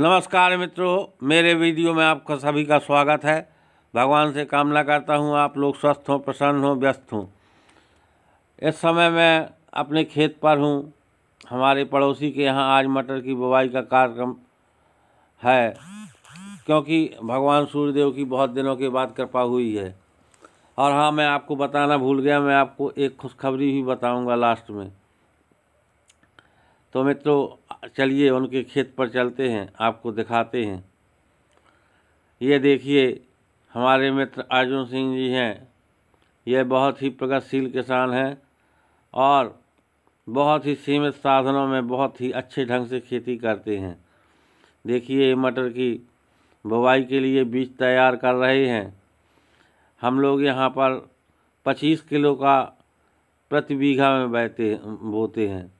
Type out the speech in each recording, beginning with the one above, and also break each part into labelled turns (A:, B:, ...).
A: नमस्कार मित्रों मेरे वीडियो में आपका सभी का स्वागत है भगवान से कामना करता हूँ आप लोग स्वस्थ हों प्रसन्न हों व्यस्त हों इस समय मैं अपने खेत पर हूँ हमारे पड़ोसी के यहाँ आज मटर की बुवाई का कार्यक्रम है क्योंकि भगवान सूर्यदेव की बहुत दिनों के बाद कृपा हुई है और हाँ मैं आपको बताना भूल गया मैं आपको एक खुशखबरी भी बताऊँगा लास्ट में तो मित्रों चलिए उनके खेत पर चलते हैं आपको दिखाते हैं ये देखिए हमारे मित्र अर्जुन सिंह जी हैं ये बहुत ही प्रगतिशील किसान हैं और बहुत ही सीमित साधनों में बहुत ही अच्छे ढंग से खेती करते हैं देखिए मटर की बुवाई के लिए बीज तैयार कर रहे हैं हम लोग यहाँ पर 25 किलो का प्रति बीघा में बहते बोते हैं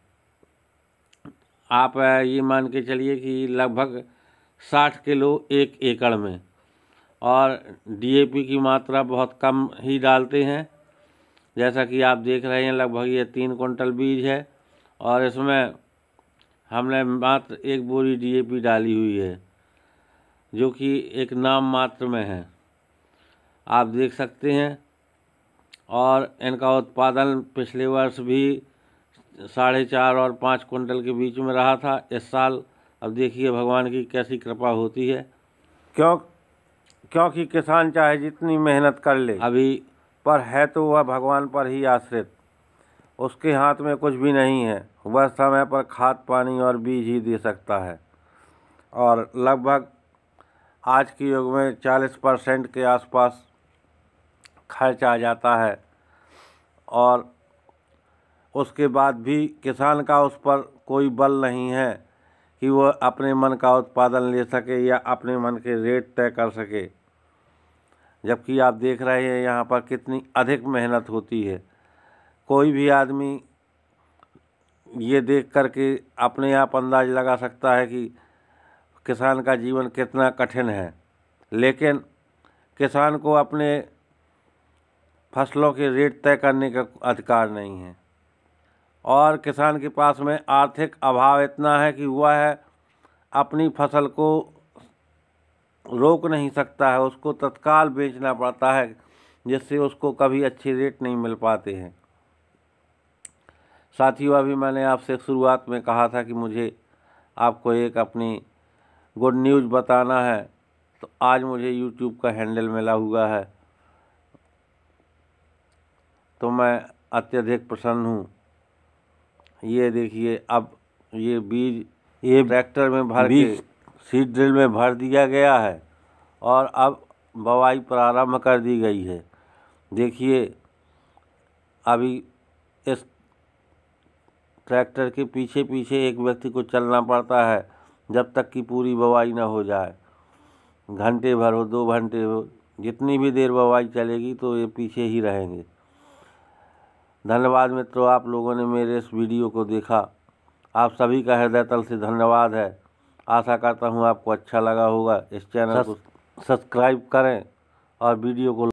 A: आप ये मान के चलिए कि लगभग साठ किलो एक एकड़ में और डीएपी की मात्रा बहुत कम ही डालते हैं जैसा कि आप देख रहे हैं लगभग ये तीन कुंटल बीज है और इसमें हमने मात्र एक बोरी डीएपी डाली हुई है जो कि एक नाम मात्र में है आप देख सकते हैं और इनका उत्पादन पिछले वर्ष भी साढ़े चार और पाँच कुंटल के बीच में रहा था इस साल अब देखिए भगवान की कैसी कृपा होती है क्यों क्योंकि किसान चाहे जितनी मेहनत कर ले अभी पर है तो वह भगवान पर ही आश्रित उसके हाथ में कुछ भी नहीं है वह समय पर खाद पानी और बीज ही दे सकता है और लगभग आज के युग में 40 परसेंट के आसपास खर्च आ जाता है और उसके बाद भी किसान का उस पर कोई बल नहीं है कि वह अपने मन का उत्पादन ले सके या अपने मन के रेट तय कर सके जबकि आप देख रहे हैं यहाँ पर कितनी अधिक मेहनत होती है कोई भी आदमी ये देख कर के अपने आप अंदाज लगा सकता है कि किसान का जीवन कितना कठिन है लेकिन किसान को अपने फसलों के रेट तय करने का अधिकार नहीं है और किसान के पास में आर्थिक अभाव इतना है कि वह है अपनी फसल को रोक नहीं सकता है उसको तत्काल बेचना पड़ता है जिससे उसको कभी अच्छे रेट नहीं मिल पाते हैं साथियों अभी मैंने आपसे शुरुआत में कहा था कि मुझे आपको एक अपनी गुड न्यूज़ बताना है तो आज मुझे यूट्यूब का हैंडल मिला हुआ है तो मैं अत्यधिक प्रसन्न हूँ ये देखिए अब ये बीज ये ट्रैक्टर में भर बीज सीड ड्रिल में भर दिया गया है और अब बवाई प्रारंभ कर दी गई है देखिए अभी इस ट्रैक्टर के पीछे पीछे एक व्यक्ति को चलना पड़ता है जब तक कि पूरी बवाई ना हो जाए घंटे भर हो दो घंटे हो जितनी भी देर बवाई चलेगी तो ये पीछे ही रहेंगे धन्यवाद मित्रों आप लोगों ने मेरे इस वीडियो को देखा आप सभी का हृदय तल से धन्यवाद है आशा करता हूँ आपको अच्छा लगा होगा इस चैनल को सब्सक्राइब करें और वीडियो को